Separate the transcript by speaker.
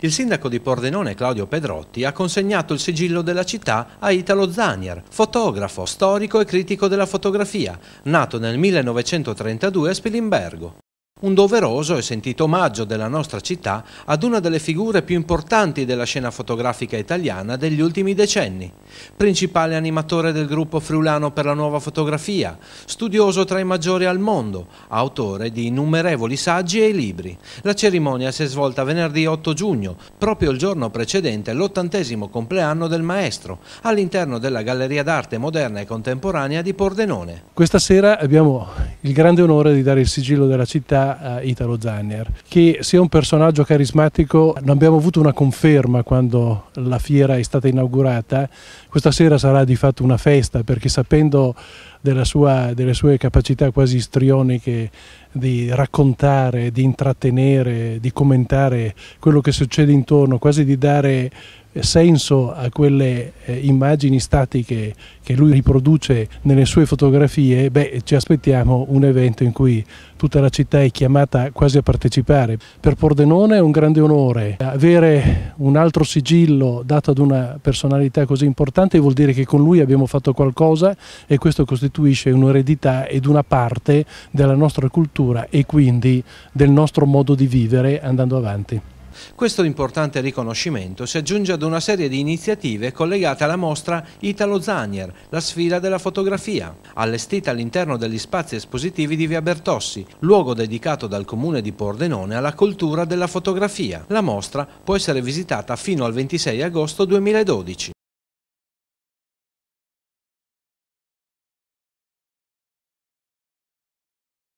Speaker 1: Il sindaco di Pordenone Claudio Pedrotti ha consegnato il sigillo della città a Italo Zanier, fotografo, storico e critico della fotografia, nato nel 1932 a Spilimbergo. Un doveroso e sentito omaggio della nostra città ad una delle figure più importanti della scena fotografica italiana degli ultimi decenni. Principale animatore del gruppo friulano per la nuova fotografia, studioso tra i maggiori al mondo, autore di innumerevoli saggi e libri. La cerimonia si è svolta venerdì 8 giugno, proprio il giorno precedente l'ottantesimo compleanno del maestro, all'interno della Galleria d'Arte Moderna e Contemporanea di Pordenone.
Speaker 2: Questa sera abbiamo il grande onore di dare il sigillo della città da eh, Italo Zanner, che sia un personaggio carismatico, non abbiamo avuto una conferma quando la fiera è stata inaugurata, questa sera sarà di fatto una festa perché sapendo della sua, delle sue capacità quasi istrioniche di raccontare, di intrattenere, di commentare quello che succede intorno, quasi di dare eh, senso a quelle eh, immagini statiche che lui riproduce nelle sue fotografie, beh, ci aspettiamo un evento in cui tutta la città è chiamata quasi a partecipare. Per Pordenone è un grande onore avere un altro sigillo dato ad una personalità così importante vuol dire che con lui abbiamo fatto qualcosa e questo costituisce un'eredità ed una parte della nostra cultura e quindi del nostro modo di vivere andando avanti.
Speaker 1: Questo importante riconoscimento si aggiunge ad una serie di iniziative collegate alla mostra Italo Zanier, la sfida della fotografia, allestita all'interno degli spazi espositivi di Via Bertossi, luogo dedicato dal comune di Pordenone alla cultura della fotografia. La mostra può essere visitata fino al 26 agosto 2012.